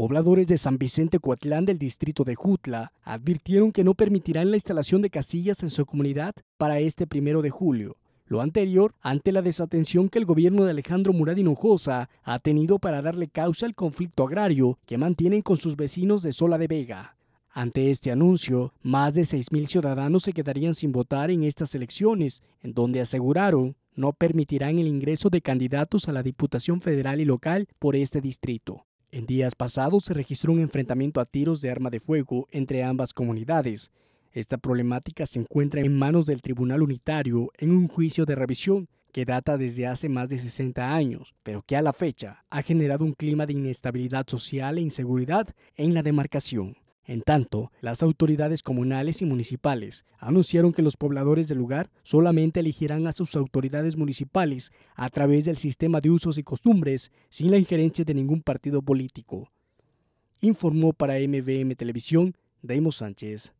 Pobladores de San Vicente Coatlán del distrito de Jutla advirtieron que no permitirán la instalación de casillas en su comunidad para este primero de julio. Lo anterior ante la desatención que el gobierno de Alejandro Murad Hinojosa ha tenido para darle causa al conflicto agrario que mantienen con sus vecinos de Sola de Vega. Ante este anuncio, más de 6.000 ciudadanos se quedarían sin votar en estas elecciones, en donde aseguraron no permitirán el ingreso de candidatos a la Diputación Federal y Local por este distrito. En días pasados se registró un enfrentamiento a tiros de arma de fuego entre ambas comunidades. Esta problemática se encuentra en manos del Tribunal Unitario en un juicio de revisión que data desde hace más de 60 años, pero que a la fecha ha generado un clima de inestabilidad social e inseguridad en la demarcación. En tanto, las autoridades comunales y municipales anunciaron que los pobladores del lugar solamente elegirán a sus autoridades municipales a través del sistema de usos y costumbres sin la injerencia de ningún partido político. Informó para MVM Televisión Daimo Sánchez.